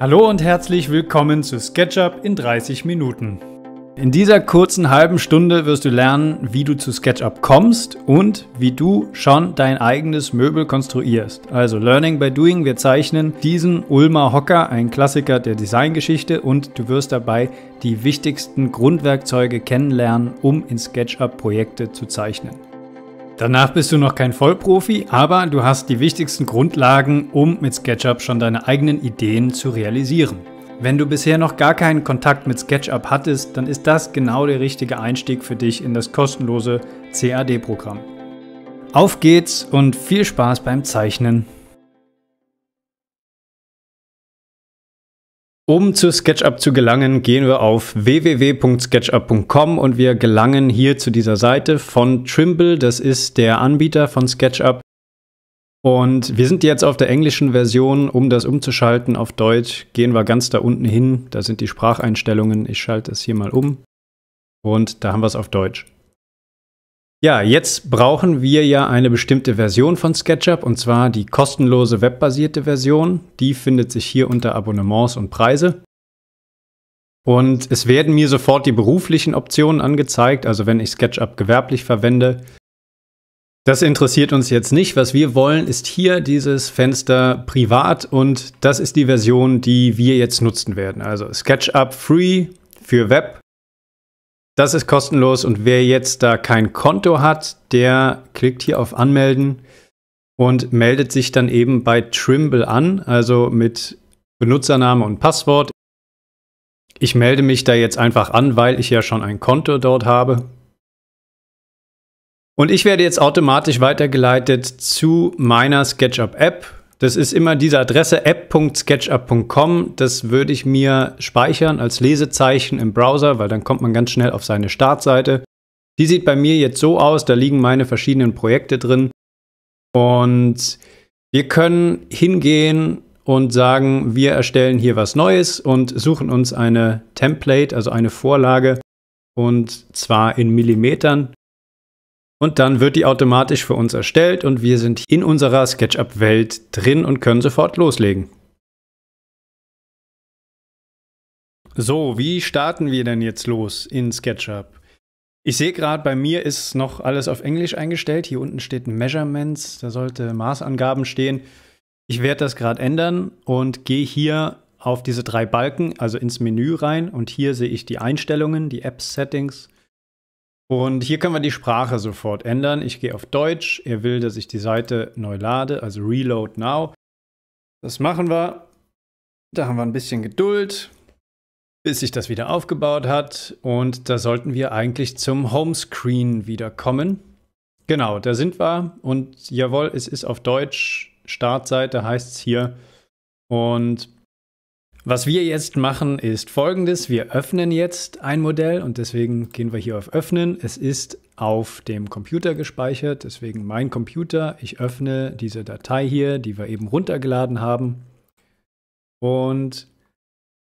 Hallo und herzlich willkommen zu SketchUp in 30 Minuten. In dieser kurzen halben Stunde wirst du lernen, wie du zu SketchUp kommst und wie du schon dein eigenes Möbel konstruierst. Also Learning by Doing, wir zeichnen diesen Ulmer Hocker, ein Klassiker der Designgeschichte und du wirst dabei die wichtigsten Grundwerkzeuge kennenlernen, um in SketchUp Projekte zu zeichnen. Danach bist du noch kein Vollprofi, aber du hast die wichtigsten Grundlagen, um mit SketchUp schon deine eigenen Ideen zu realisieren. Wenn du bisher noch gar keinen Kontakt mit SketchUp hattest, dann ist das genau der richtige Einstieg für dich in das kostenlose CAD-Programm. Auf geht's und viel Spaß beim Zeichnen! Um zu SketchUp zu gelangen, gehen wir auf www.sketchup.com und wir gelangen hier zu dieser Seite von Trimble. Das ist der Anbieter von SketchUp. Und wir sind jetzt auf der englischen Version. Um das umzuschalten auf Deutsch, gehen wir ganz da unten hin. Da sind die Spracheinstellungen. Ich schalte es hier mal um. Und da haben wir es auf Deutsch. Ja, jetzt brauchen wir ja eine bestimmte Version von SketchUp und zwar die kostenlose webbasierte Version. Die findet sich hier unter Abonnements und Preise. Und es werden mir sofort die beruflichen Optionen angezeigt, also wenn ich SketchUp gewerblich verwende. Das interessiert uns jetzt nicht. Was wir wollen, ist hier dieses Fenster privat und das ist die Version, die wir jetzt nutzen werden. Also SketchUp Free für Web das ist kostenlos und wer jetzt da kein Konto hat, der klickt hier auf Anmelden und meldet sich dann eben bei Trimble an, also mit Benutzername und Passwort. Ich melde mich da jetzt einfach an, weil ich ja schon ein Konto dort habe. Und ich werde jetzt automatisch weitergeleitet zu meiner SketchUp-App. Das ist immer diese Adresse app.sketchup.com. Das würde ich mir speichern als Lesezeichen im Browser, weil dann kommt man ganz schnell auf seine Startseite. Die sieht bei mir jetzt so aus, da liegen meine verschiedenen Projekte drin. Und wir können hingehen und sagen, wir erstellen hier was Neues und suchen uns eine Template, also eine Vorlage, und zwar in Millimetern. Und dann wird die automatisch für uns erstellt und wir sind in unserer SketchUp-Welt drin und können sofort loslegen. So, wie starten wir denn jetzt los in SketchUp? Ich sehe gerade, bei mir ist noch alles auf Englisch eingestellt. Hier unten steht Measurements, da sollte Maßangaben stehen. Ich werde das gerade ändern und gehe hier auf diese drei Balken, also ins Menü rein und hier sehe ich die Einstellungen, die App Settings und hier können wir die Sprache sofort ändern. Ich gehe auf Deutsch. Er will, dass ich die Seite neu lade, also Reload Now. Das machen wir. Da haben wir ein bisschen Geduld, bis sich das wieder aufgebaut hat. Und da sollten wir eigentlich zum Homescreen wieder kommen. Genau, da sind wir. Und jawohl, es ist auf Deutsch. Startseite heißt es hier. Und was wir jetzt machen, ist folgendes. Wir öffnen jetzt ein Modell und deswegen gehen wir hier auf Öffnen. Es ist auf dem Computer gespeichert, deswegen mein Computer. Ich öffne diese Datei hier, die wir eben runtergeladen haben. Und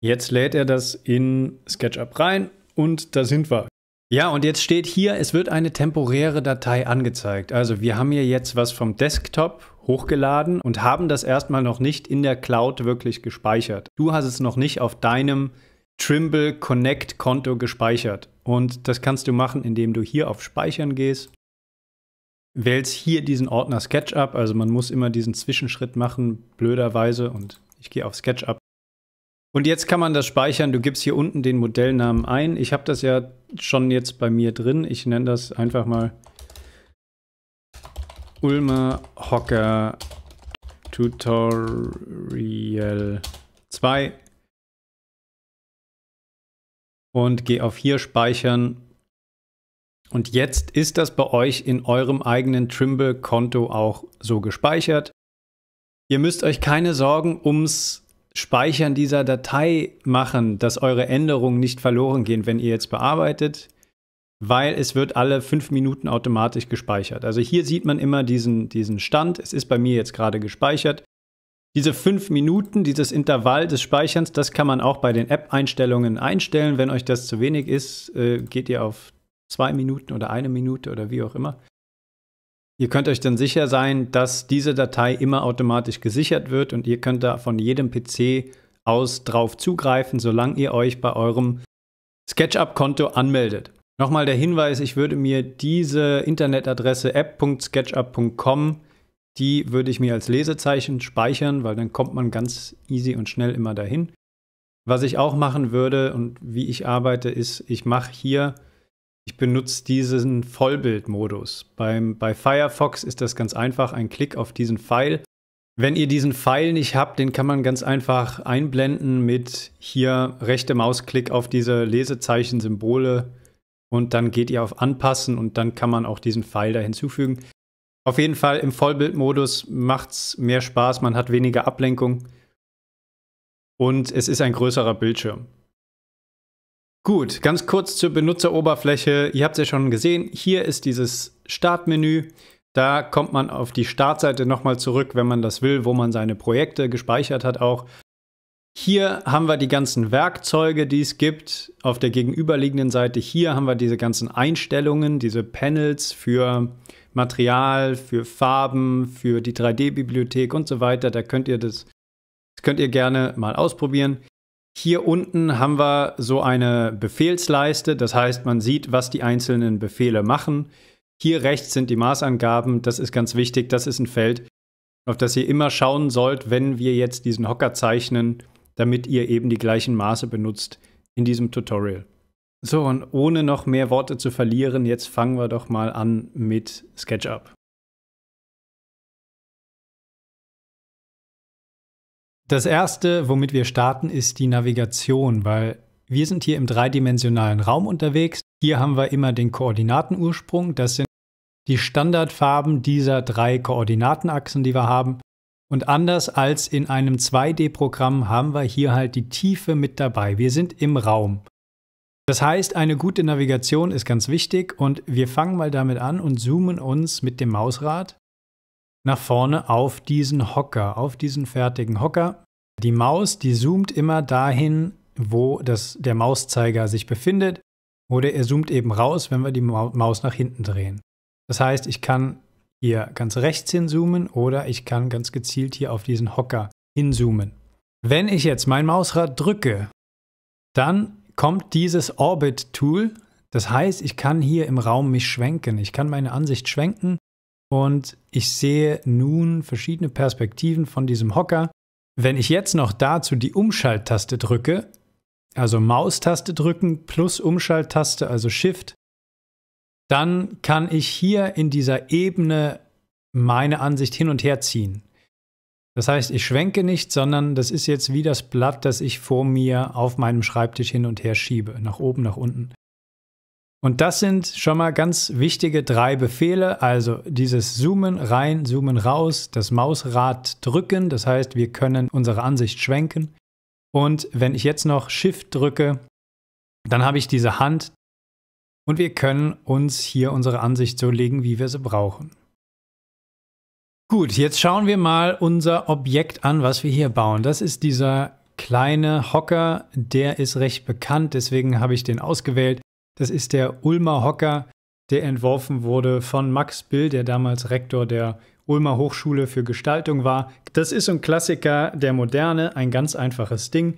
jetzt lädt er das in SketchUp rein und da sind wir. Ja, und jetzt steht hier, es wird eine temporäre Datei angezeigt. Also wir haben hier jetzt was vom Desktop hochgeladen und haben das erstmal noch nicht in der Cloud wirklich gespeichert. Du hast es noch nicht auf deinem Trimble Connect Konto gespeichert. Und das kannst du machen, indem du hier auf Speichern gehst, wählst hier diesen Ordner SketchUp. Also man muss immer diesen Zwischenschritt machen, blöderweise. Und ich gehe auf SketchUp. Und jetzt kann man das speichern. Du gibst hier unten den Modellnamen ein. Ich habe das ja schon jetzt bei mir drin. Ich nenne das einfach mal Ulmer Hocker Tutorial 2 und gehe auf hier speichern. Und jetzt ist das bei euch in eurem eigenen Trimble-Konto auch so gespeichert. Ihr müsst euch keine Sorgen ums Speichern dieser Datei machen, dass eure Änderungen nicht verloren gehen, wenn ihr jetzt bearbeitet weil es wird alle fünf Minuten automatisch gespeichert. Also hier sieht man immer diesen, diesen Stand. Es ist bei mir jetzt gerade gespeichert. Diese fünf Minuten, dieses Intervall des Speicherns, das kann man auch bei den App-Einstellungen einstellen. Wenn euch das zu wenig ist, äh, geht ihr auf zwei Minuten oder eine Minute oder wie auch immer. Ihr könnt euch dann sicher sein, dass diese Datei immer automatisch gesichert wird und ihr könnt da von jedem PC aus drauf zugreifen, solange ihr euch bei eurem SketchUp-Konto anmeldet. Nochmal der Hinweis, ich würde mir diese Internetadresse app.sketchup.com, die würde ich mir als Lesezeichen speichern, weil dann kommt man ganz easy und schnell immer dahin. Was ich auch machen würde und wie ich arbeite, ist, ich mache hier, ich benutze diesen Vollbildmodus. bei Firefox ist das ganz einfach, ein Klick auf diesen Pfeil. Wenn ihr diesen Pfeil nicht habt, den kann man ganz einfach einblenden mit hier rechte Mausklick auf diese Lesezeichen-Symbole und dann geht ihr auf Anpassen und dann kann man auch diesen Pfeil da hinzufügen. Auf jeden Fall im Vollbildmodus macht es mehr Spaß, man hat weniger Ablenkung und es ist ein größerer Bildschirm. Gut, ganz kurz zur Benutzeroberfläche. Ihr habt es ja schon gesehen, hier ist dieses Startmenü. Da kommt man auf die Startseite nochmal zurück, wenn man das will, wo man seine Projekte gespeichert hat auch. Hier haben wir die ganzen Werkzeuge, die es gibt. Auf der gegenüberliegenden Seite hier haben wir diese ganzen Einstellungen, diese Panels für Material, für Farben, für die 3D-Bibliothek und so weiter. Da könnt ihr das, das könnt ihr gerne mal ausprobieren. Hier unten haben wir so eine Befehlsleiste, das heißt, man sieht, was die einzelnen Befehle machen. Hier rechts sind die Maßangaben, das ist ganz wichtig, das ist ein Feld, auf das ihr immer schauen sollt, wenn wir jetzt diesen Hocker zeichnen, damit ihr eben die gleichen Maße benutzt in diesem Tutorial. So, und ohne noch mehr Worte zu verlieren, jetzt fangen wir doch mal an mit SketchUp. Das erste, womit wir starten, ist die Navigation, weil wir sind hier im dreidimensionalen Raum unterwegs. Hier haben wir immer den Koordinatenursprung. Das sind die Standardfarben dieser drei Koordinatenachsen, die wir haben. Und anders als in einem 2D-Programm haben wir hier halt die Tiefe mit dabei. Wir sind im Raum. Das heißt, eine gute Navigation ist ganz wichtig und wir fangen mal damit an und zoomen uns mit dem Mausrad nach vorne auf diesen Hocker, auf diesen fertigen Hocker. Die Maus, die zoomt immer dahin, wo das, der Mauszeiger sich befindet oder er zoomt eben raus, wenn wir die Maus nach hinten drehen. Das heißt, ich kann hier ganz rechts hinzoomen oder ich kann ganz gezielt hier auf diesen Hocker hinzoomen. Wenn ich jetzt mein Mausrad drücke, dann kommt dieses Orbit-Tool. Das heißt, ich kann hier im Raum mich schwenken. Ich kann meine Ansicht schwenken und ich sehe nun verschiedene Perspektiven von diesem Hocker. Wenn ich jetzt noch dazu die Umschalttaste drücke, also Maustaste drücken plus Umschalttaste, also Shift, dann kann ich hier in dieser Ebene meine Ansicht hin und her ziehen. Das heißt, ich schwenke nicht, sondern das ist jetzt wie das Blatt, das ich vor mir auf meinem Schreibtisch hin und her schiebe, nach oben, nach unten. Und das sind schon mal ganz wichtige drei Befehle, also dieses Zoomen rein, Zoomen raus, das Mausrad drücken, das heißt, wir können unsere Ansicht schwenken. Und wenn ich jetzt noch Shift drücke, dann habe ich diese Hand und wir können uns hier unsere Ansicht so legen, wie wir sie brauchen. Gut, jetzt schauen wir mal unser Objekt an, was wir hier bauen. Das ist dieser kleine Hocker, der ist recht bekannt, deswegen habe ich den ausgewählt. Das ist der Ulmer Hocker, der entworfen wurde von Max Bill, der damals Rektor der Ulmer Hochschule für Gestaltung war. Das ist ein Klassiker der Moderne, ein ganz einfaches Ding.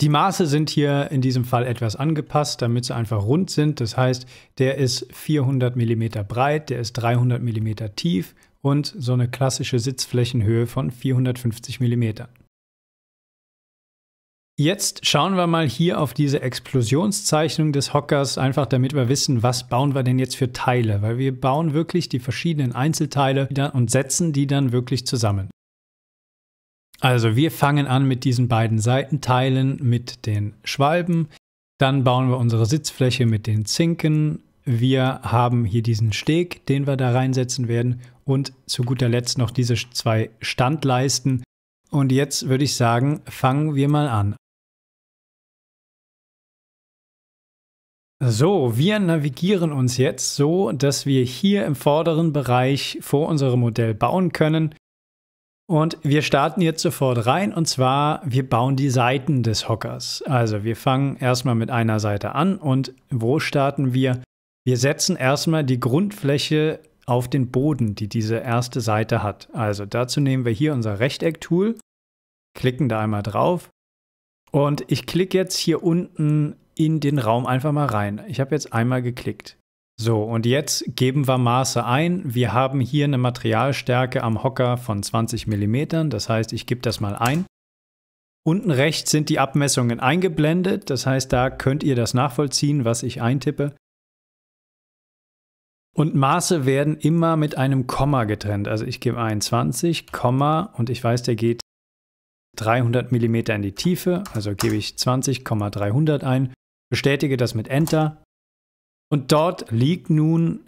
Die Maße sind hier in diesem Fall etwas angepasst, damit sie einfach rund sind. Das heißt, der ist 400 mm breit, der ist 300 mm tief und so eine klassische Sitzflächenhöhe von 450 mm. Jetzt schauen wir mal hier auf diese Explosionszeichnung des Hockers, einfach damit wir wissen, was bauen wir denn jetzt für Teile, weil wir bauen wirklich die verschiedenen Einzelteile und setzen die dann wirklich zusammen. Also wir fangen an mit diesen beiden Seitenteilen, mit den Schwalben. Dann bauen wir unsere Sitzfläche mit den Zinken. Wir haben hier diesen Steg, den wir da reinsetzen werden. Und zu guter Letzt noch diese zwei Standleisten. Und jetzt würde ich sagen, fangen wir mal an. So, wir navigieren uns jetzt so, dass wir hier im vorderen Bereich vor unserem Modell bauen können. Und wir starten jetzt sofort rein und zwar, wir bauen die Seiten des Hockers. Also wir fangen erstmal mit einer Seite an und wo starten wir? Wir setzen erstmal die Grundfläche auf den Boden, die diese erste Seite hat. Also dazu nehmen wir hier unser Rechteck-Tool, klicken da einmal drauf und ich klicke jetzt hier unten in den Raum einfach mal rein. Ich habe jetzt einmal geklickt. So, und jetzt geben wir Maße ein. Wir haben hier eine Materialstärke am Hocker von 20 mm. Das heißt, ich gebe das mal ein. Unten rechts sind die Abmessungen eingeblendet. Das heißt, da könnt ihr das nachvollziehen, was ich eintippe. Und Maße werden immer mit einem Komma getrennt. Also ich gebe ein 20, Komma und ich weiß, der geht 300 mm in die Tiefe. Also gebe ich 20,300 ein, bestätige das mit Enter und dort liegt nun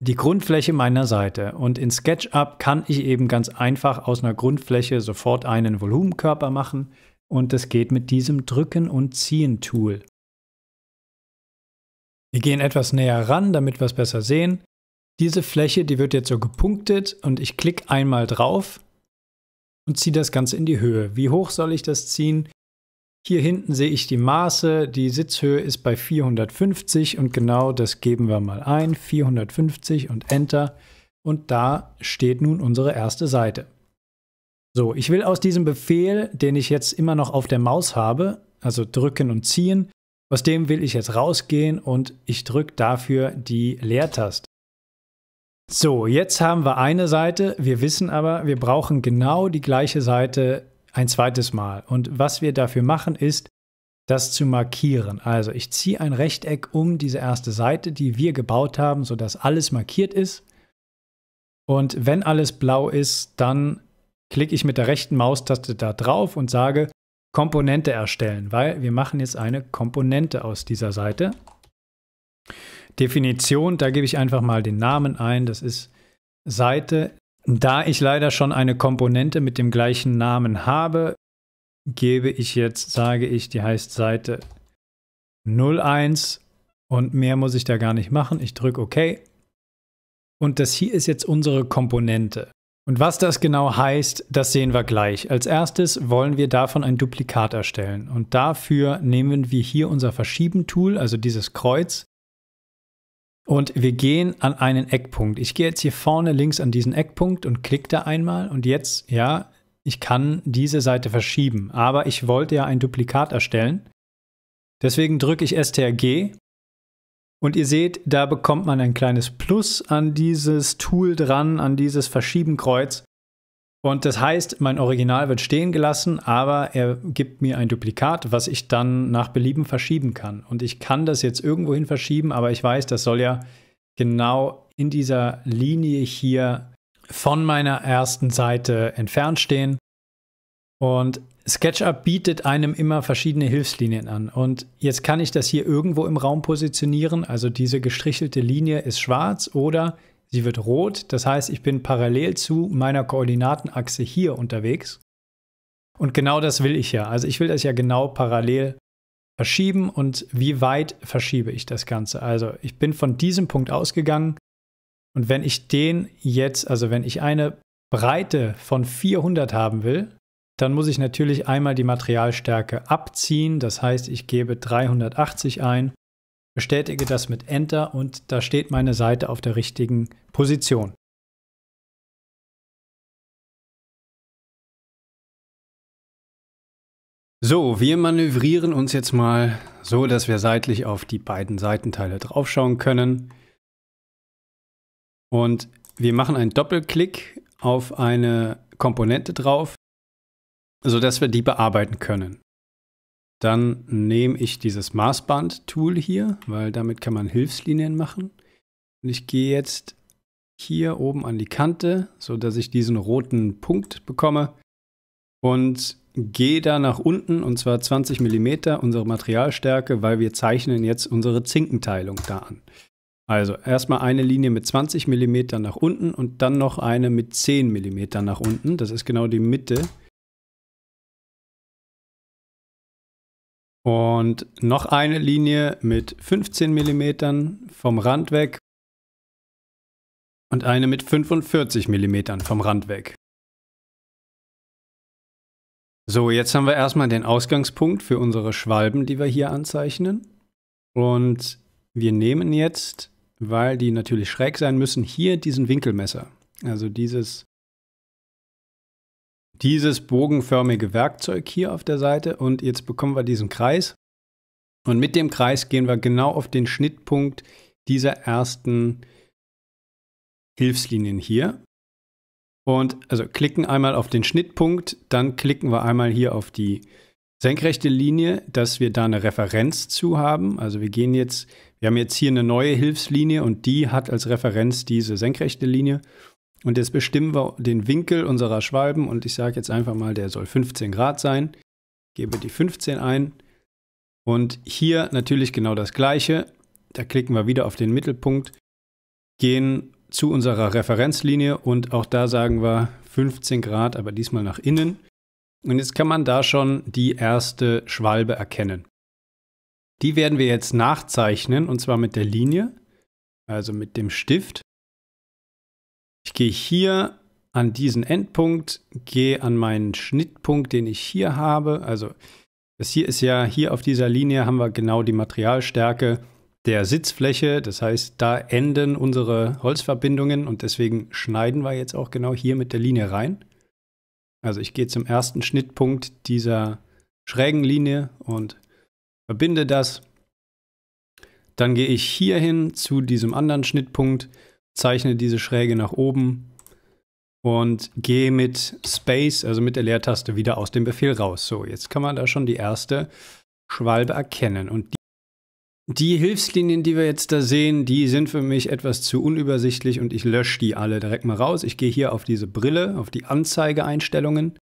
die Grundfläche meiner Seite. Und in SketchUp kann ich eben ganz einfach aus einer Grundfläche sofort einen Volumenkörper machen. Und das geht mit diesem Drücken- und Ziehen-Tool. Wir gehen etwas näher ran, damit wir es besser sehen. Diese Fläche, die wird jetzt so gepunktet und ich klicke einmal drauf und ziehe das Ganze in die Höhe. Wie hoch soll ich das ziehen? Hier hinten sehe ich die Maße. Die Sitzhöhe ist bei 450 und genau das geben wir mal ein. 450 und Enter. Und da steht nun unsere erste Seite. So, ich will aus diesem Befehl, den ich jetzt immer noch auf der Maus habe, also drücken und ziehen, aus dem will ich jetzt rausgehen und ich drücke dafür die Leertaste. So, jetzt haben wir eine Seite. Wir wissen aber, wir brauchen genau die gleiche Seite ein zweites Mal. Und was wir dafür machen, ist, das zu markieren. Also ich ziehe ein Rechteck um diese erste Seite, die wir gebaut haben, sodass alles markiert ist. Und wenn alles blau ist, dann klicke ich mit der rechten Maustaste da drauf und sage Komponente erstellen, weil wir machen jetzt eine Komponente aus dieser Seite. Definition, da gebe ich einfach mal den Namen ein. Das ist Seite da ich leider schon eine Komponente mit dem gleichen Namen habe, gebe ich jetzt, sage ich, die heißt Seite 01 und mehr muss ich da gar nicht machen. Ich drücke OK. Und das hier ist jetzt unsere Komponente. Und was das genau heißt, das sehen wir gleich. Als erstes wollen wir davon ein Duplikat erstellen. Und dafür nehmen wir hier unser Verschieben-Tool, also dieses Kreuz, und wir gehen an einen Eckpunkt. Ich gehe jetzt hier vorne links an diesen Eckpunkt und klicke da einmal. Und jetzt, ja, ich kann diese Seite verschieben. Aber ich wollte ja ein Duplikat erstellen. Deswegen drücke ich STRG. Und ihr seht, da bekommt man ein kleines Plus an dieses Tool dran, an dieses Verschiebenkreuz. Und das heißt, mein Original wird stehen gelassen, aber er gibt mir ein Duplikat, was ich dann nach Belieben verschieben kann. Und ich kann das jetzt irgendwohin verschieben, aber ich weiß, das soll ja genau in dieser Linie hier von meiner ersten Seite entfernt stehen. Und SketchUp bietet einem immer verschiedene Hilfslinien an. Und jetzt kann ich das hier irgendwo im Raum positionieren. Also diese gestrichelte Linie ist schwarz oder Sie wird rot, das heißt, ich bin parallel zu meiner Koordinatenachse hier unterwegs. Und genau das will ich ja. Also ich will das ja genau parallel verschieben und wie weit verschiebe ich das Ganze. Also ich bin von diesem Punkt ausgegangen und wenn ich den jetzt, also wenn ich eine Breite von 400 haben will, dann muss ich natürlich einmal die Materialstärke abziehen. Das heißt, ich gebe 380 ein bestätige das mit Enter und da steht meine Seite auf der richtigen Position. So, wir manövrieren uns jetzt mal so, dass wir seitlich auf die beiden Seitenteile draufschauen können. Und wir machen einen Doppelklick auf eine Komponente drauf, sodass wir die bearbeiten können. Dann nehme ich dieses Maßband-Tool hier, weil damit kann man Hilfslinien machen. Und ich gehe jetzt hier oben an die Kante, sodass ich diesen roten Punkt bekomme. Und gehe da nach unten, und zwar 20 mm, unsere Materialstärke, weil wir zeichnen jetzt unsere Zinkenteilung da an. Also erstmal eine Linie mit 20 mm nach unten und dann noch eine mit 10 mm nach unten. Das ist genau die Mitte Und noch eine Linie mit 15 mm vom Rand weg und eine mit 45 mm vom Rand weg. So, jetzt haben wir erstmal den Ausgangspunkt für unsere Schwalben, die wir hier anzeichnen. Und wir nehmen jetzt, weil die natürlich schräg sein müssen, hier diesen Winkelmesser. Also dieses dieses bogenförmige Werkzeug hier auf der Seite und jetzt bekommen wir diesen Kreis. Und mit dem Kreis gehen wir genau auf den Schnittpunkt dieser ersten Hilfslinien hier. Und also klicken einmal auf den Schnittpunkt, dann klicken wir einmal hier auf die senkrechte Linie, dass wir da eine Referenz zu haben. Also wir gehen jetzt, wir haben jetzt hier eine neue Hilfslinie und die hat als Referenz diese senkrechte Linie. Und jetzt bestimmen wir den Winkel unserer Schwalben und ich sage jetzt einfach mal, der soll 15 Grad sein. Gebe die 15 ein. Und hier natürlich genau das gleiche. Da klicken wir wieder auf den Mittelpunkt, gehen zu unserer Referenzlinie und auch da sagen wir 15 Grad, aber diesmal nach innen. Und jetzt kann man da schon die erste Schwalbe erkennen. Die werden wir jetzt nachzeichnen und zwar mit der Linie, also mit dem Stift. Ich gehe hier an diesen Endpunkt, gehe an meinen Schnittpunkt, den ich hier habe. Also das hier ist ja, hier auf dieser Linie haben wir genau die Materialstärke der Sitzfläche. Das heißt, da enden unsere Holzverbindungen und deswegen schneiden wir jetzt auch genau hier mit der Linie rein. Also ich gehe zum ersten Schnittpunkt dieser schrägen Linie und verbinde das. Dann gehe ich hier hin zu diesem anderen Schnittpunkt, zeichne diese Schräge nach oben und gehe mit Space, also mit der Leertaste, wieder aus dem Befehl raus. So, jetzt kann man da schon die erste Schwalbe erkennen. Und die, die Hilfslinien, die wir jetzt da sehen, die sind für mich etwas zu unübersichtlich und ich lösche die alle direkt mal raus. Ich gehe hier auf diese Brille, auf die Anzeigeeinstellungen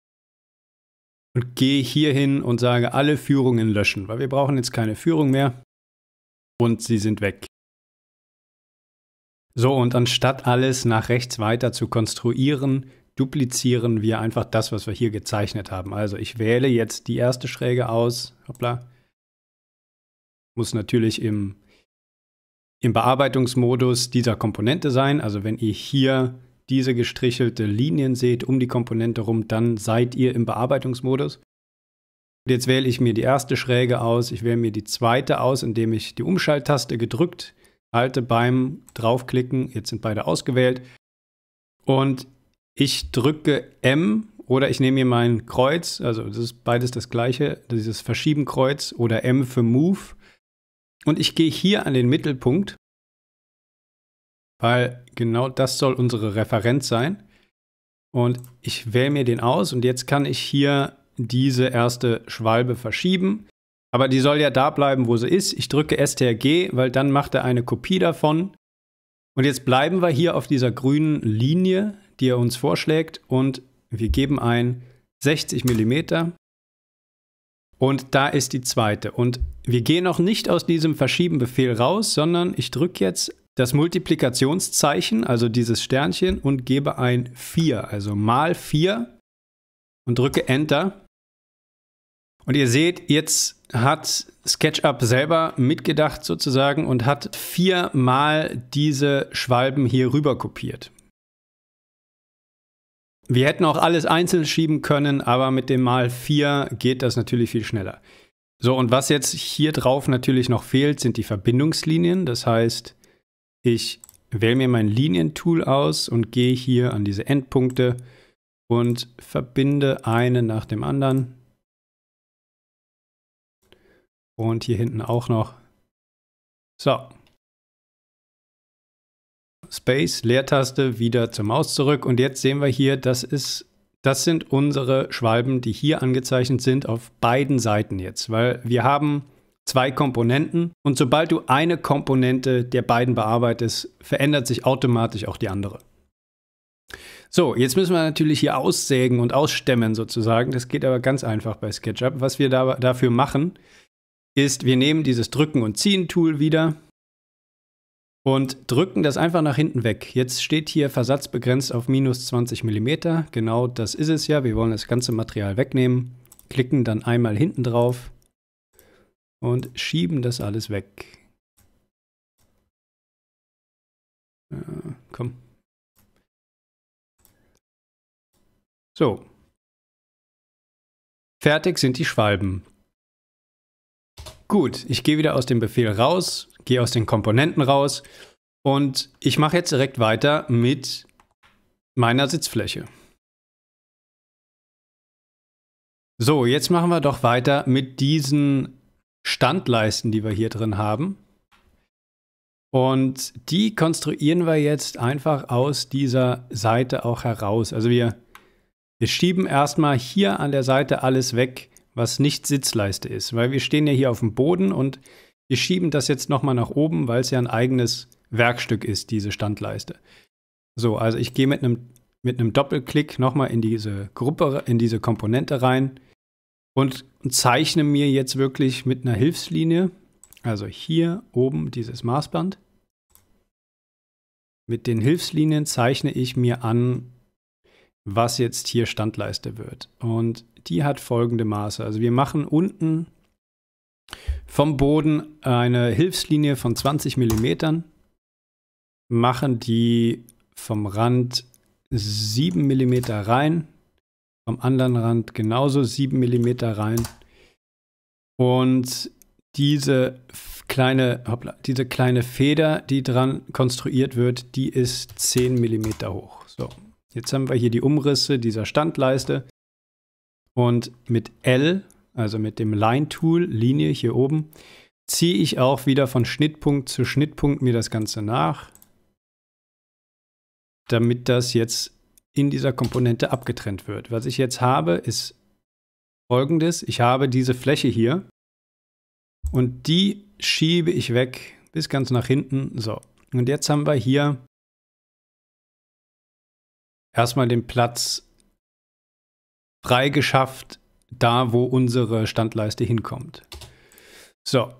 und gehe hier hin und sage alle Führungen löschen, weil wir brauchen jetzt keine Führung mehr und sie sind weg. So, und anstatt alles nach rechts weiter zu konstruieren, duplizieren wir einfach das, was wir hier gezeichnet haben. Also ich wähle jetzt die erste Schräge aus. Hoppla. Muss natürlich im, im Bearbeitungsmodus dieser Komponente sein. Also wenn ihr hier diese gestrichelte Linien seht um die Komponente rum, dann seid ihr im Bearbeitungsmodus. jetzt wähle ich mir die erste Schräge aus. Ich wähle mir die zweite aus, indem ich die Umschalttaste gedrückt halte beim draufklicken, jetzt sind beide ausgewählt, und ich drücke M oder ich nehme mir mein Kreuz, also das ist beides das gleiche, dieses Verschieben-Kreuz oder M für Move. Und ich gehe hier an den Mittelpunkt, weil genau das soll unsere Referenz sein. Und ich wähle mir den aus und jetzt kann ich hier diese erste Schwalbe verschieben. Aber die soll ja da bleiben, wo sie ist. Ich drücke STRG, weil dann macht er eine Kopie davon. Und jetzt bleiben wir hier auf dieser grünen Linie, die er uns vorschlägt. Und wir geben ein 60 mm. Und da ist die zweite. Und wir gehen noch nicht aus diesem Verschieben-Befehl raus, sondern ich drücke jetzt das Multiplikationszeichen, also dieses Sternchen, und gebe ein 4, also mal 4 und drücke Enter. Und ihr seht, jetzt hat SketchUp selber mitgedacht sozusagen und hat viermal diese Schwalben hier rüber kopiert. Wir hätten auch alles einzeln schieben können, aber mit dem mal 4 geht das natürlich viel schneller. So, und was jetzt hier drauf natürlich noch fehlt, sind die Verbindungslinien. Das heißt, ich wähle mir mein Linientool aus und gehe hier an diese Endpunkte und verbinde eine nach dem anderen. Und hier hinten auch noch. So. Space, Leertaste, wieder zur Maus zurück. Und jetzt sehen wir hier, das ist das sind unsere Schwalben, die hier angezeichnet sind auf beiden Seiten jetzt, weil wir haben zwei Komponenten und sobald du eine Komponente der beiden bearbeitest, verändert sich automatisch auch die andere. So, jetzt müssen wir natürlich hier aussägen und ausstemmen sozusagen. Das geht aber ganz einfach bei SketchUp. Was wir da, dafür machen, ist, wir nehmen dieses Drücken- und Ziehen-Tool wieder und drücken das einfach nach hinten weg. Jetzt steht hier Versatz begrenzt auf minus 20 mm. Genau das ist es ja. Wir wollen das ganze Material wegnehmen. Klicken dann einmal hinten drauf und schieben das alles weg. Ja, äh, komm. So. Fertig sind die Schwalben gut, ich gehe wieder aus dem Befehl raus, gehe aus den Komponenten raus und ich mache jetzt direkt weiter mit meiner Sitzfläche. So, jetzt machen wir doch weiter mit diesen Standleisten, die wir hier drin haben. Und die konstruieren wir jetzt einfach aus dieser Seite auch heraus. Also wir, wir schieben erstmal hier an der Seite alles weg, was nicht Sitzleiste ist. Weil wir stehen ja hier auf dem Boden und wir schieben das jetzt nochmal nach oben, weil es ja ein eigenes Werkstück ist, diese Standleiste. So, also ich gehe mit einem mit einem Doppelklick nochmal in diese Gruppe, in diese Komponente rein und zeichne mir jetzt wirklich mit einer Hilfslinie, also hier oben dieses Maßband, mit den Hilfslinien zeichne ich mir an, was jetzt hier Standleiste wird. Und die hat folgende Maße. Also wir machen unten vom Boden eine Hilfslinie von 20 mm, machen die vom Rand 7 mm rein, vom anderen Rand genauso 7 mm rein. Und diese kleine, hoppla, diese kleine Feder, die dran konstruiert wird, die ist 10 mm hoch. So, Jetzt haben wir hier die Umrisse dieser Standleiste. Und mit L, also mit dem Line-Tool, Linie hier oben, ziehe ich auch wieder von Schnittpunkt zu Schnittpunkt mir das Ganze nach, damit das jetzt in dieser Komponente abgetrennt wird. Was ich jetzt habe, ist folgendes. Ich habe diese Fläche hier und die schiebe ich weg bis ganz nach hinten. So, und jetzt haben wir hier erstmal den Platz freigeschafft, da wo unsere Standleiste hinkommt. So.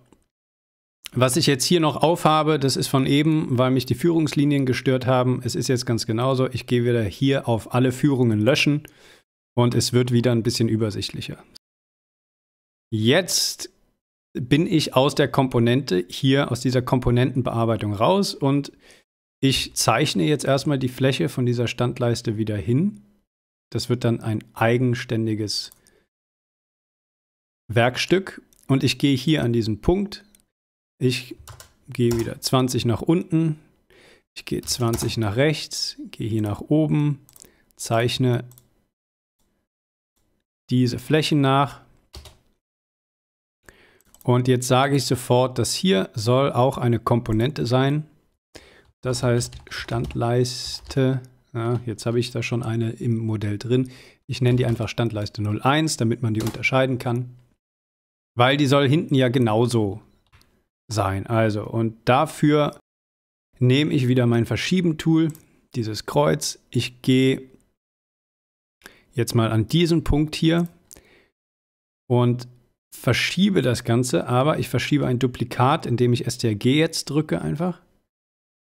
Was ich jetzt hier noch aufhabe, das ist von eben, weil mich die Führungslinien gestört haben. Es ist jetzt ganz genauso. Ich gehe wieder hier auf alle Führungen löschen und es wird wieder ein bisschen übersichtlicher. Jetzt bin ich aus der Komponente hier, aus dieser Komponentenbearbeitung raus und ich zeichne jetzt erstmal die Fläche von dieser Standleiste wieder hin. Das wird dann ein eigenständiges Werkstück. Und ich gehe hier an diesen Punkt. Ich gehe wieder 20 nach unten. Ich gehe 20 nach rechts, gehe hier nach oben, zeichne diese Flächen nach. Und jetzt sage ich sofort, dass hier soll auch eine Komponente sein. Das heißt Standleiste, ja, jetzt habe ich da schon eine im Modell drin. Ich nenne die einfach Standleiste 01, damit man die unterscheiden kann. Weil die soll hinten ja genauso sein. Also, und dafür nehme ich wieder mein Verschieben-Tool, dieses Kreuz. Ich gehe jetzt mal an diesen Punkt hier und verschiebe das Ganze, aber ich verschiebe ein Duplikat, indem ich STRG jetzt drücke einfach.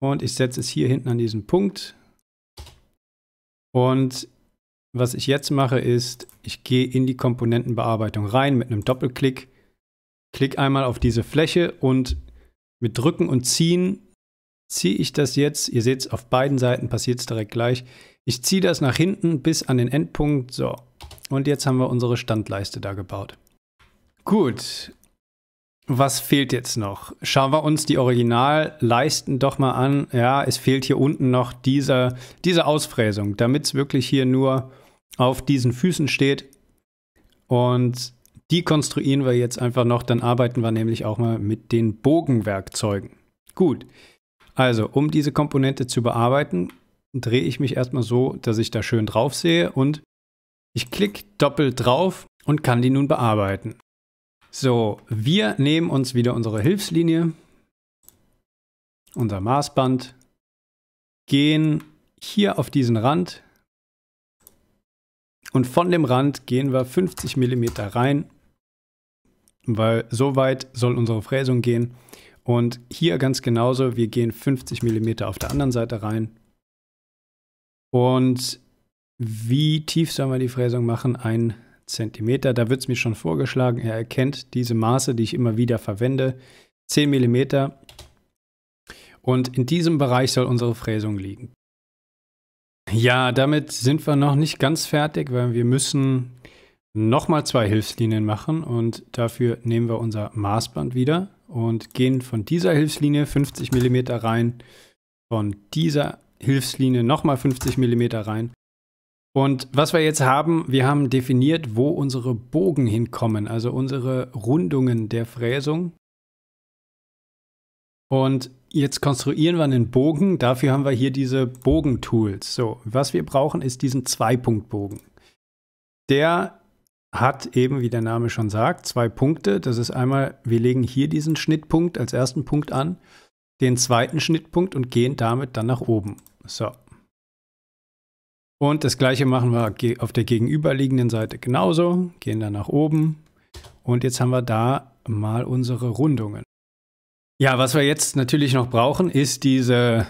Und ich setze es hier hinten an diesen Punkt. Und was ich jetzt mache, ist, ich gehe in die Komponentenbearbeitung rein mit einem Doppelklick. Klick einmal auf diese Fläche und mit Drücken und Ziehen ziehe ich das jetzt. Ihr seht es, auf beiden Seiten passiert es direkt gleich. Ich ziehe das nach hinten bis an den Endpunkt. So, und jetzt haben wir unsere Standleiste da gebaut. Gut, was fehlt jetzt noch? Schauen wir uns die Originalleisten doch mal an. Ja, es fehlt hier unten noch diese, diese Ausfräsung, damit es wirklich hier nur auf diesen Füßen steht. Und die konstruieren wir jetzt einfach noch. Dann arbeiten wir nämlich auch mal mit den Bogenwerkzeugen. Gut, also um diese Komponente zu bearbeiten, drehe ich mich erstmal so, dass ich da schön drauf sehe und ich klicke doppelt drauf und kann die nun bearbeiten. So, wir nehmen uns wieder unsere Hilfslinie, unser Maßband, gehen hier auf diesen Rand und von dem Rand gehen wir 50 mm rein, weil so weit soll unsere Fräsung gehen. Und hier ganz genauso, wir gehen 50 mm auf der anderen Seite rein. Und wie tief soll man die Fräsung machen? Ein Zentimeter. Da wird es mir schon vorgeschlagen. Er erkennt diese Maße, die ich immer wieder verwende. 10 mm. Und in diesem Bereich soll unsere Fräsung liegen. Ja, damit sind wir noch nicht ganz fertig, weil wir müssen nochmal zwei Hilfslinien machen und dafür nehmen wir unser Maßband wieder und gehen von dieser Hilfslinie 50 mm rein, von dieser Hilfslinie nochmal 50 mm rein und was wir jetzt haben, wir haben definiert, wo unsere Bogen hinkommen, also unsere Rundungen der Fräsung. Und jetzt konstruieren wir einen Bogen. Dafür haben wir hier diese Bogentools. So, was wir brauchen, ist diesen Zweipunktbogen. Der hat eben, wie der Name schon sagt, zwei Punkte. Das ist einmal, wir legen hier diesen Schnittpunkt als ersten Punkt an, den zweiten Schnittpunkt und gehen damit dann nach oben. So, und das gleiche machen wir auf der gegenüberliegenden Seite genauso. Gehen dann nach oben. Und jetzt haben wir da mal unsere Rundungen. Ja, was wir jetzt natürlich noch brauchen, ist diese,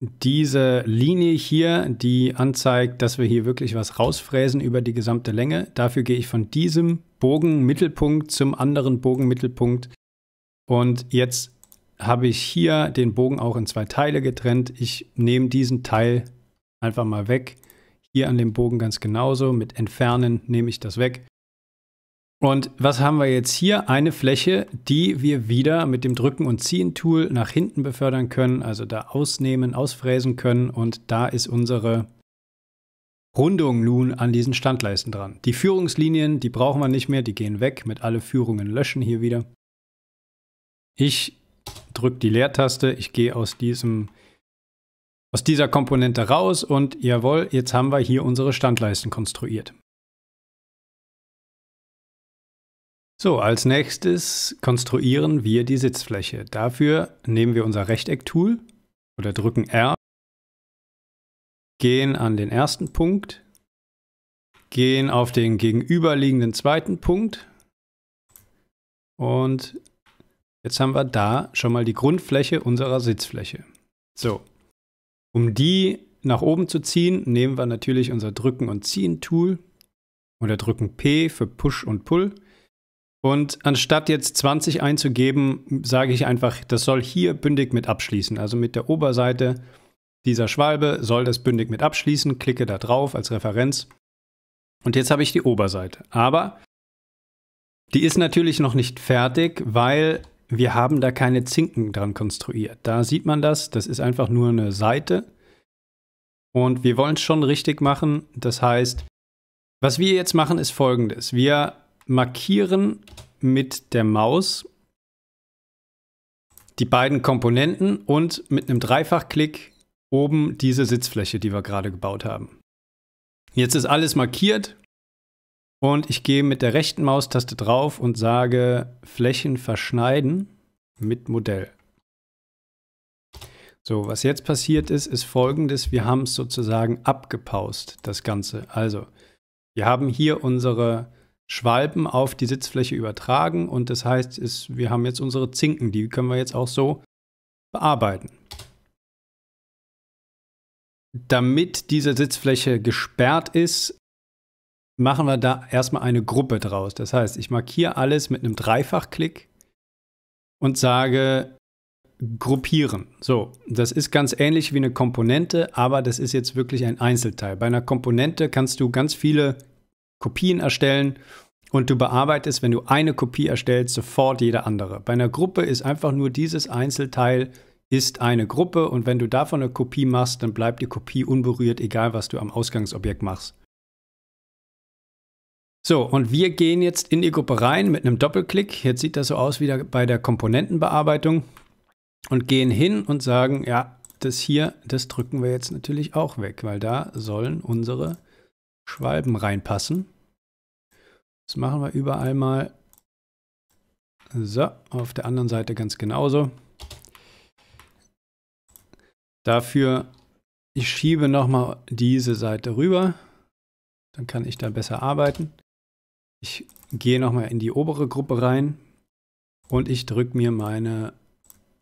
diese Linie hier, die anzeigt, dass wir hier wirklich was rausfräsen über die gesamte Länge. Dafür gehe ich von diesem Bogenmittelpunkt zum anderen Bogenmittelpunkt. Und jetzt habe ich hier den Bogen auch in zwei Teile getrennt. Ich nehme diesen Teil einfach mal weg hier an dem Bogen ganz genauso. Mit Entfernen nehme ich das weg. Und was haben wir jetzt hier? Eine Fläche, die wir wieder mit dem Drücken- und Ziehen-Tool nach hinten befördern können, also da ausnehmen, ausfräsen können. Und da ist unsere Rundung nun an diesen Standleisten dran. Die Führungslinien, die brauchen wir nicht mehr, die gehen weg. Mit alle Führungen löschen hier wieder. Ich drücke die Leertaste, ich gehe aus diesem aus dieser Komponente raus und jawohl, jetzt haben wir hier unsere Standleisten konstruiert. So, als nächstes konstruieren wir die Sitzfläche. Dafür nehmen wir unser Rechteck-Tool oder drücken R, gehen an den ersten Punkt, gehen auf den gegenüberliegenden zweiten Punkt und jetzt haben wir da schon mal die Grundfläche unserer Sitzfläche. So, um die nach oben zu ziehen, nehmen wir natürlich unser Drücken- und Ziehen-Tool oder drücken P für Push und Pull. Und anstatt jetzt 20 einzugeben, sage ich einfach, das soll hier bündig mit abschließen. Also mit der Oberseite dieser Schwalbe soll das bündig mit abschließen. Klicke da drauf als Referenz. Und jetzt habe ich die Oberseite. Aber die ist natürlich noch nicht fertig, weil wir haben da keine Zinken dran konstruiert. Da sieht man das, das ist einfach nur eine Seite. Und wir wollen es schon richtig machen. Das heißt, was wir jetzt machen, ist folgendes. Wir markieren mit der Maus die beiden Komponenten und mit einem Dreifachklick oben diese Sitzfläche, die wir gerade gebaut haben. Jetzt ist alles markiert und ich gehe mit der rechten Maustaste drauf und sage Flächen verschneiden mit Modell. So, was jetzt passiert ist, ist folgendes. Wir haben es sozusagen abgepaust, das Ganze. Also, wir haben hier unsere Schwalben auf die Sitzfläche übertragen und das heißt, ist, wir haben jetzt unsere Zinken, die können wir jetzt auch so bearbeiten. Damit diese Sitzfläche gesperrt ist, machen wir da erstmal eine Gruppe draus. Das heißt, ich markiere alles mit einem Dreifachklick und sage gruppieren. So, das ist ganz ähnlich wie eine Komponente, aber das ist jetzt wirklich ein Einzelteil. Bei einer Komponente kannst du ganz viele Kopien erstellen und du bearbeitest, wenn du eine Kopie erstellst, sofort jede andere. Bei einer Gruppe ist einfach nur dieses Einzelteil ist eine Gruppe und wenn du davon eine Kopie machst, dann bleibt die Kopie unberührt, egal was du am Ausgangsobjekt machst. So, und wir gehen jetzt in die Gruppe rein mit einem Doppelklick. Jetzt sieht das so aus wie bei der Komponentenbearbeitung. Und gehen hin und sagen, ja, das hier, das drücken wir jetzt natürlich auch weg, weil da sollen unsere Schwalben reinpassen. Das machen wir überall mal. So, auf der anderen Seite ganz genauso. Dafür, ich schiebe nochmal diese Seite rüber. Dann kann ich da besser arbeiten. Ich gehe nochmal in die obere Gruppe rein und ich drücke mir meine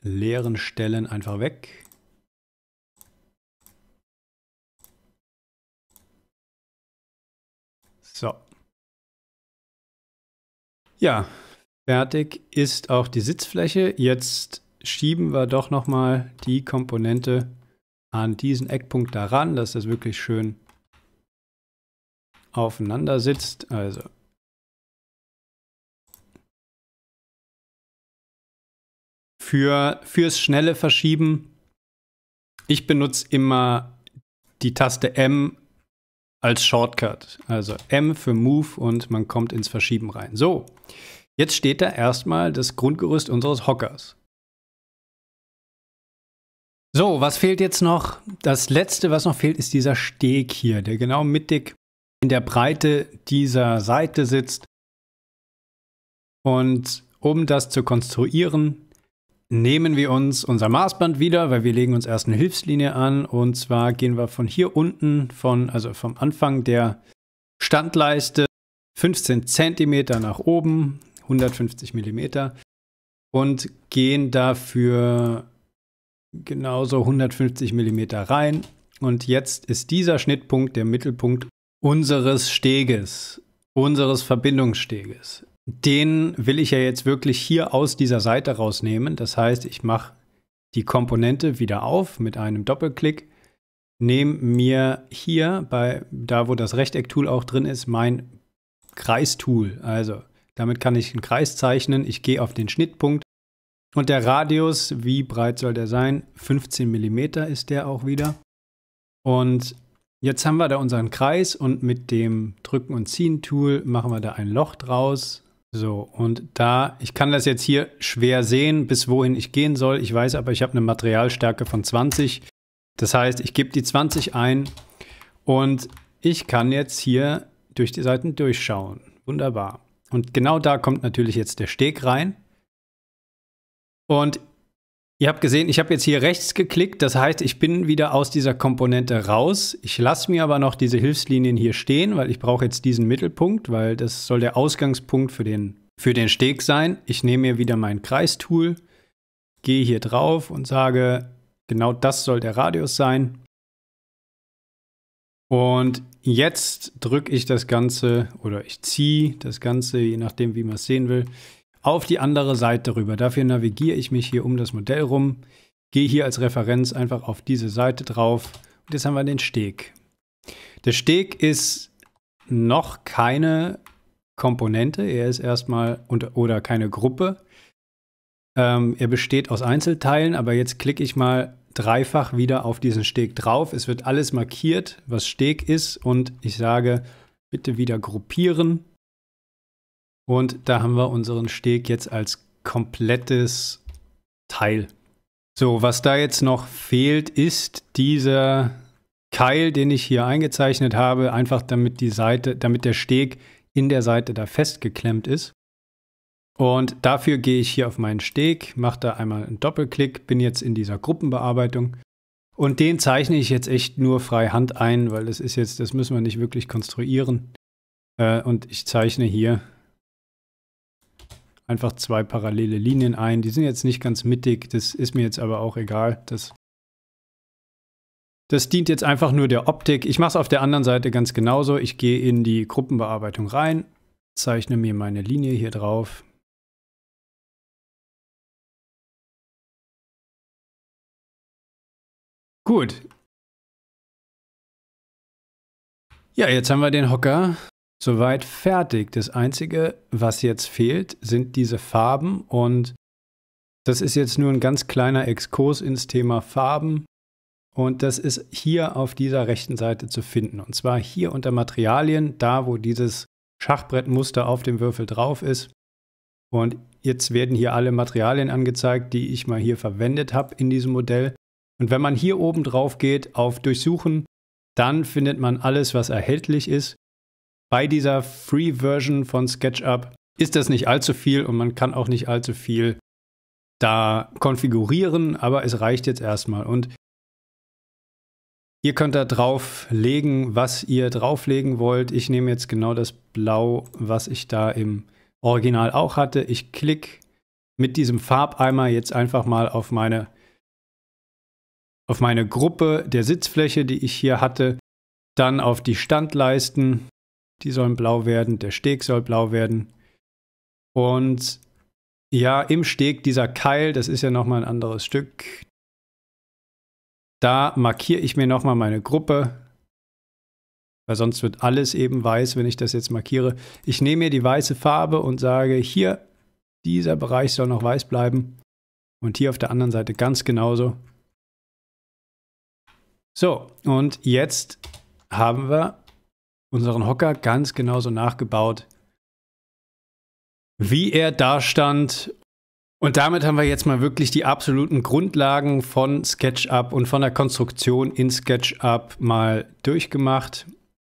leeren Stellen einfach weg. So. Ja, fertig ist auch die Sitzfläche. Jetzt schieben wir doch nochmal die Komponente an diesen Eckpunkt daran, dass das wirklich schön aufeinander sitzt. Also für, fürs schnelle Verschieben. Ich benutze immer die Taste M als Shortcut. Also M für Move und man kommt ins Verschieben rein. So, jetzt steht da erstmal das Grundgerüst unseres Hockers. So, was fehlt jetzt noch? Das letzte, was noch fehlt, ist dieser Steg hier, der genau mittig in der Breite dieser Seite sitzt. Und um das zu konstruieren, nehmen wir uns unser Maßband wieder, weil wir legen uns erst eine Hilfslinie an. Und zwar gehen wir von hier unten, von, also vom Anfang der Standleiste 15 cm nach oben, 150 mm. Und gehen dafür genauso 150 mm rein. Und jetzt ist dieser Schnittpunkt der Mittelpunkt unseres Steges, unseres Verbindungssteges den will ich ja jetzt wirklich hier aus dieser Seite rausnehmen. Das heißt, ich mache die Komponente wieder auf mit einem Doppelklick, nehme mir hier bei da, wo das Rechteck-Tool auch drin ist, mein Kreistool. Also damit kann ich einen Kreis zeichnen. Ich gehe auf den Schnittpunkt und der Radius, wie breit soll der sein? 15 mm ist der auch wieder. Und jetzt haben wir da unseren Kreis und mit dem Drücken- und Ziehen-Tool machen wir da ein Loch draus. So, und da, ich kann das jetzt hier schwer sehen, bis wohin ich gehen soll. Ich weiß aber, ich habe eine Materialstärke von 20. Das heißt, ich gebe die 20 ein und ich kann jetzt hier durch die Seiten durchschauen. Wunderbar. Und genau da kommt natürlich jetzt der Steg rein. Und Ihr habt gesehen, ich habe jetzt hier rechts geklickt. Das heißt, ich bin wieder aus dieser Komponente raus. Ich lasse mir aber noch diese Hilfslinien hier stehen, weil ich brauche jetzt diesen Mittelpunkt, weil das soll der Ausgangspunkt für den, für den Steg sein. Ich nehme mir wieder mein Kreistool, gehe hier drauf und sage, genau das soll der Radius sein. Und jetzt drücke ich das Ganze oder ich ziehe das Ganze, je nachdem, wie man es sehen will, auf die andere Seite rüber. Dafür navigiere ich mich hier um das Modell rum, gehe hier als Referenz einfach auf diese Seite drauf und jetzt haben wir den Steg. Der Steg ist noch keine Komponente, er ist erstmal und, oder keine Gruppe. Ähm, er besteht aus Einzelteilen, aber jetzt klicke ich mal dreifach wieder auf diesen Steg drauf. Es wird alles markiert, was Steg ist und ich sage, bitte wieder gruppieren und da haben wir unseren Steg jetzt als komplettes Teil. So, was da jetzt noch fehlt, ist dieser Keil, den ich hier eingezeichnet habe, einfach damit die Seite, damit der Steg in der Seite da festgeklemmt ist. Und dafür gehe ich hier auf meinen Steg, mache da einmal einen Doppelklick, bin jetzt in dieser Gruppenbearbeitung. Und den zeichne ich jetzt echt nur frei Hand ein, weil das ist jetzt, das müssen wir nicht wirklich konstruieren. Äh, und ich zeichne hier einfach zwei parallele Linien ein. Die sind jetzt nicht ganz mittig, das ist mir jetzt aber auch egal. Das, das dient jetzt einfach nur der Optik. Ich mache es auf der anderen Seite ganz genauso. Ich gehe in die Gruppenbearbeitung rein, zeichne mir meine Linie hier drauf. Gut. Ja, jetzt haben wir den Hocker soweit fertig. Das Einzige, was jetzt fehlt, sind diese Farben und das ist jetzt nur ein ganz kleiner Exkurs ins Thema Farben und das ist hier auf dieser rechten Seite zu finden. Und zwar hier unter Materialien, da wo dieses Schachbrettmuster auf dem Würfel drauf ist. Und jetzt werden hier alle Materialien angezeigt, die ich mal hier verwendet habe in diesem Modell. Und wenn man hier oben drauf geht auf Durchsuchen, dann findet man alles, was erhältlich ist bei dieser Free-Version von SketchUp ist das nicht allzu viel und man kann auch nicht allzu viel da konfigurieren, aber es reicht jetzt erstmal. Und ihr könnt da drauflegen, was ihr drauflegen wollt. Ich nehme jetzt genau das Blau, was ich da im Original auch hatte. Ich klicke mit diesem Farbeimer jetzt einfach mal auf meine, auf meine Gruppe der Sitzfläche, die ich hier hatte, dann auf die Standleisten die sollen blau werden, der Steg soll blau werden. Und ja, im Steg dieser Keil, das ist ja nochmal ein anderes Stück. Da markiere ich mir nochmal meine Gruppe, weil sonst wird alles eben weiß, wenn ich das jetzt markiere. Ich nehme mir die weiße Farbe und sage, hier, dieser Bereich soll noch weiß bleiben. Und hier auf der anderen Seite ganz genauso. So, und jetzt haben wir unseren Hocker ganz genauso nachgebaut, wie er da stand. Und damit haben wir jetzt mal wirklich die absoluten Grundlagen von SketchUp und von der Konstruktion in SketchUp mal durchgemacht.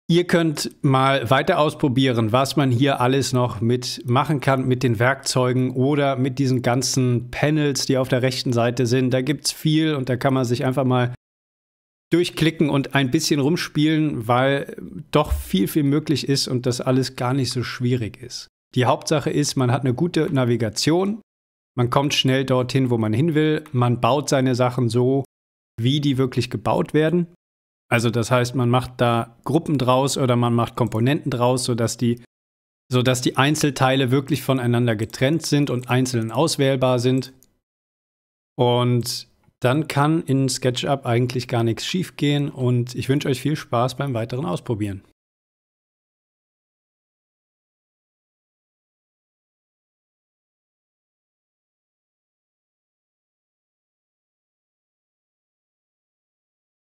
Ihr könnt mal weiter ausprobieren, was man hier alles noch mitmachen kann, mit den Werkzeugen oder mit diesen ganzen Panels, die auf der rechten Seite sind. Da gibt es viel und da kann man sich einfach mal durchklicken und ein bisschen rumspielen, weil doch viel, viel möglich ist und das alles gar nicht so schwierig ist. Die Hauptsache ist, man hat eine gute Navigation, man kommt schnell dorthin, wo man hin will, man baut seine Sachen so, wie die wirklich gebaut werden. Also das heißt, man macht da Gruppen draus oder man macht Komponenten draus, sodass die, sodass die Einzelteile wirklich voneinander getrennt sind und einzeln auswählbar sind. Und dann kann in SketchUp eigentlich gar nichts schiefgehen und ich wünsche euch viel Spaß beim weiteren Ausprobieren.